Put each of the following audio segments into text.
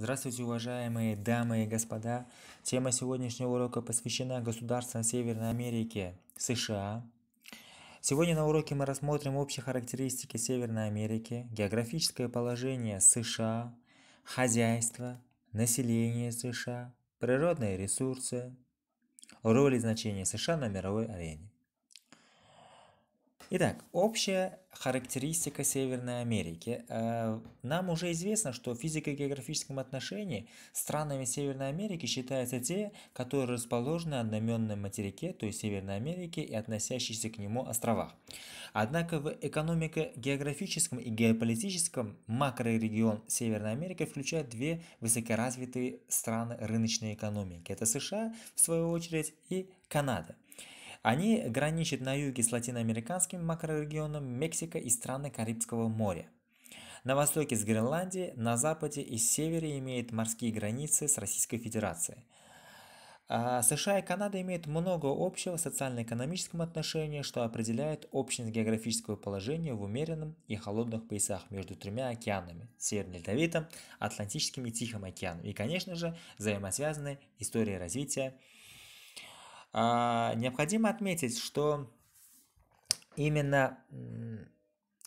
Здравствуйте, уважаемые дамы и господа! Тема сегодняшнего урока посвящена государствам Северной Америки – США. Сегодня на уроке мы рассмотрим общие характеристики Северной Америки, географическое положение США, хозяйство, население США, природные ресурсы, роль и значение США на мировой арене. Итак, общая характеристика Северной Америки. Э, нам уже известно, что в физико-географическом отношении странами Северной Америки считаются те, которые расположены на одноменном материке, то есть Северной Америке и относящиеся к нему островах. Однако в экономико-географическом и геополитическом макрорегион Северной Америки включает две высокоразвитые страны рыночной экономики. Это США, в свою очередь, и Канада. Они граничат на юге с латиноамериканским макрорегионом Мексика и страны Карибского моря. На востоке с Гренландией, на западе и севере имеют морские границы с Российской Федерацией. А США и Канада имеют много общего в социально-экономическом отношении, что определяет общность географического положения в умеренном и холодных поясах между тремя океанами – Северным Ледовитом, Атлантическим и Тихим океаном. И, конечно же, взаимосвязаны история развития а, необходимо отметить, что именно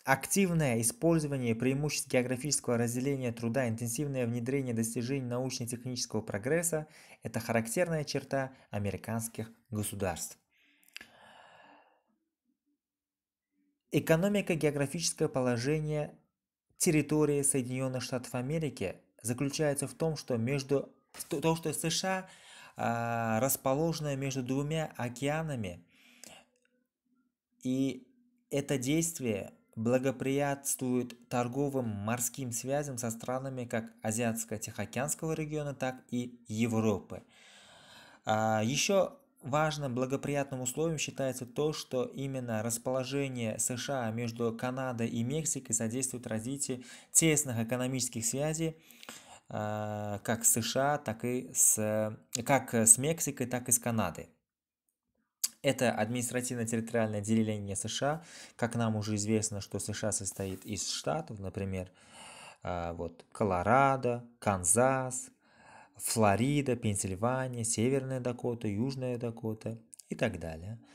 активное использование преимуществ географического разделения труда, интенсивное внедрение достижений научно-технического прогресса – это характерная черта американских государств. Экономика географическое положение территории Соединенных Штатов Америки заключается в том, что между то, что США а, расположенная между двумя океанами, и это действие благоприятствует торговым морским связям со странами как Азиатско-Тихоокеанского региона, так и Европы. А, еще важным благоприятным условием считается то, что именно расположение США между Канадой и Мексикой содействует развитию тесных экономических связей Э, как с США, так и с, как с Мексикой, так и с Канадой. Это административно-территориальное деление США. Как нам уже известно, что США состоит из штатов, например, э, вот, Колорадо, Канзас, Флорида, Пенсильвания, Северная Дакота, Южная Дакота и так далее –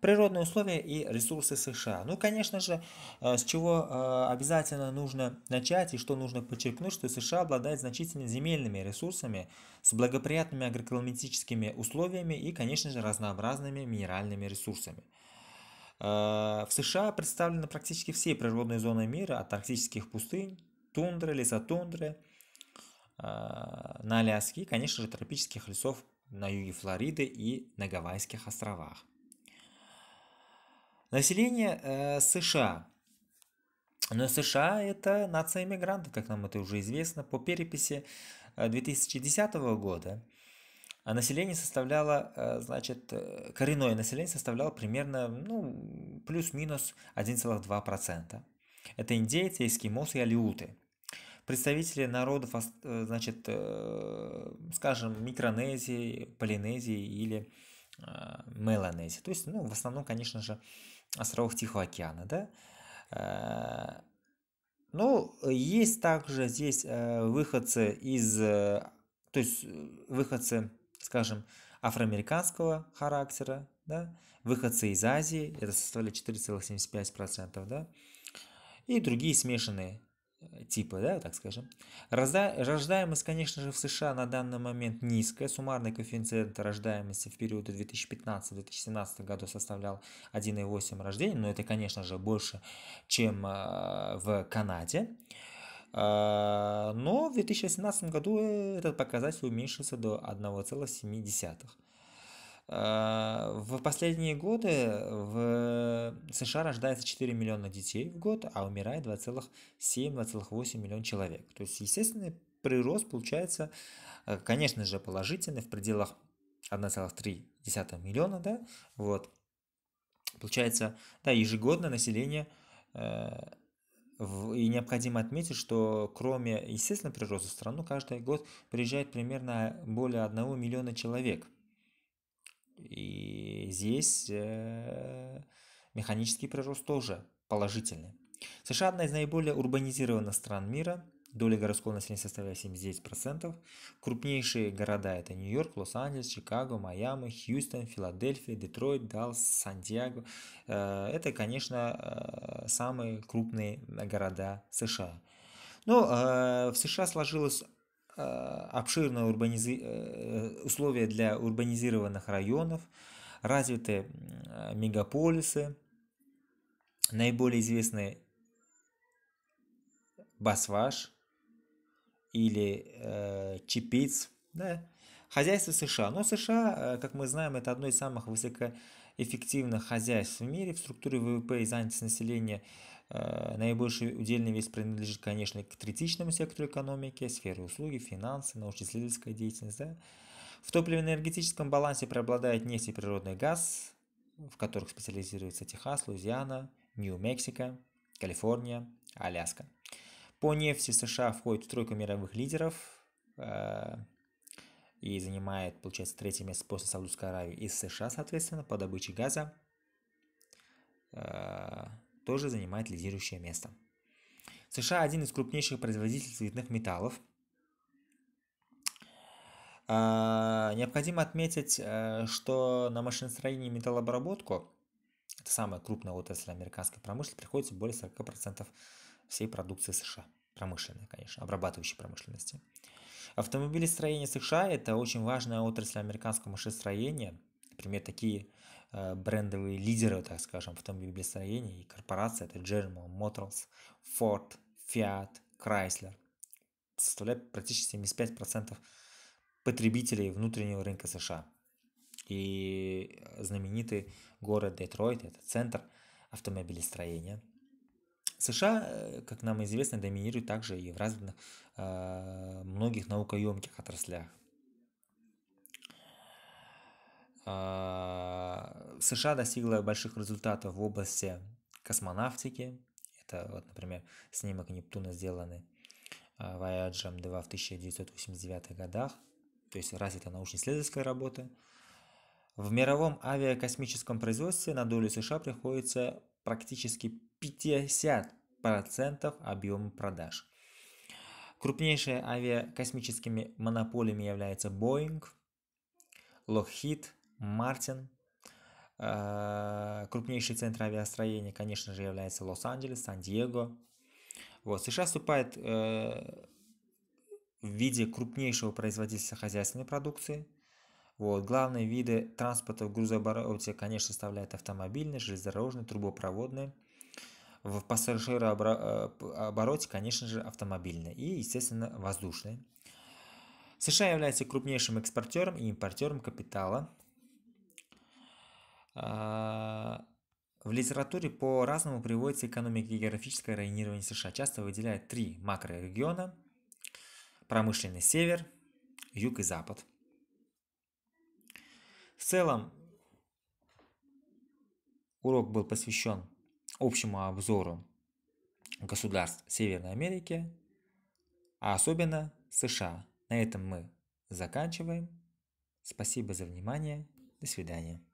Природные условия и ресурсы США. Ну, конечно же, э, с чего э, обязательно нужно начать и что нужно подчеркнуть, что США обладает значительными земельными ресурсами с благоприятными агроклиматическими условиями и, конечно же, разнообразными минеральными ресурсами. Э, в США представлены практически все природные зоны мира, от арктических пустынь, тундры, лесотундры, на Аляске и, конечно же, тропических лесов на юге Флориды и на Гавайских островах. Население э, США. Но США это нация иммигрантов, как нам это уже известно, по переписи 2010 э, года. А население составляло, э, значит, э, коренное население составляло примерно, ну, плюс-минус 1,2%. Это индейцы, эскимосы и алиуты. Представители народов, значит, скажем, Микронезии, Полинезии или Э, Меланези, то есть, ну, в основном, конечно же, островов Тихого океана, да. Э, ну, есть также здесь э, выходцы из, то есть выходцы, скажем, афроамериканского характера, да, выходцы из Азии, это составляет 4,75%, да, и другие смешанные Э, типы, да, так скажем. Рождаемость, конечно же, в США на данный момент низкая. Суммарный коэффициент рождаемости в период 2015-2017 году составлял 1,8 рождений, но это, конечно же, больше, чем э, в Канаде. Э, но в 2018 году этот показатель уменьшился до 1,7. А, в последние годы в США рождается 4 миллиона детей в год, а умирает 2,7-2,8 миллион человек. То есть естественный прирост получается, э, конечно же, положительный в пределах 1,3 миллиона, да, вот. Получается, да, ежегодно население э, и необходимо отметить, что кроме естественного прироста в страну каждый год приезжает примерно более 1 миллиона человек – и здесь э, механический прирост тоже положительный. США одна из наиболее урбанизированных стран мира. Доля городского населения составляет 79%. Крупнейшие города это Нью-Йорк, Лос-Анджелес, Чикаго, Майами, Хьюстон, Филадельфия, Детройт, Даллас, Сан-Диего. Э, это, конечно, э, самые крупные города США. Но в США сложилось Э, обширные урбанизи... Э, условия для урбанизированных районов, развиты э, мегаполисы, наиболее известны Басваш или э, Чипиц, да, хозяйство США. Но США, как мы знаем, это одно из самых высоко эффективных хозяйств в мире в структуре ВВП и занятости населения э, наибольший удельный вес принадлежит, конечно, к третичному сектору экономики, сфере услуги, финансы, научно-исследовательская деятельность. Да? В топливно-энергетическом балансе преобладает нефть и природный газ, в которых специализируется Техас, Луизиана, Нью-Мексико, Калифорния, Аляска. По нефти США входит в тройку мировых лидеров, э, и занимает, получается, третье место после Саудовской Аравии и США, соответственно, по добыче газа э, тоже занимает лидирующее место. США один из крупнейших производителей цветных металлов. Э, необходимо отметить, э, что на машиностроение и металлообработку, это самая крупная отрасль американской промышленности, приходится более 40% всей продукции США промышленной, конечно, обрабатывающей промышленности. Автомобилестроение США – это очень важная отрасль американского машиностроения. Например, такие э, брендовые лидеры, так скажем, автомобилестроения и корпорации – это General Motors, Ford, Fiat, Chrysler. составляют практически 75% потребителей внутреннего рынка США. И знаменитый город Детройт – это центр автомобилестроения – США, э, как нам известно, доминируют также и в разных э, многих наукоемких отраслях. Э, США достигла больших результатов в области космонавтики. Это, вот, например, снимок Нептуна сделанный Voyager э, 2 в 1989 годах. То есть раз это научно-исследовательская работа. В мировом авиакосмическом производстве на долю США приходится практически 50% объема продаж. Крупнейшими авиакосмическими монополиями являются Boeing, Lockheed, Martin. Э, крупнейший центр авиастроения, конечно же, является Лос-Анджелес, Сан-Диего. Вот. США вступает э, в виде крупнейшего производителя хозяйственной продукции – вот. Главные виды транспорта в грузообороте, конечно, составляют автомобильный, железнодорожный, трубопроводный. В пассажирообороте, э, конечно же, автомобильный и, естественно, воздушный. США является крупнейшим экспортером и импортером капитала. А, в литературе по-разному приводится экономика и географическое районирование США. Часто выделяют три макрорегиона – промышленный север, юг и запад. В целом, урок был посвящен общему обзору государств Северной Америки, а особенно США. На этом мы заканчиваем. Спасибо за внимание. До свидания.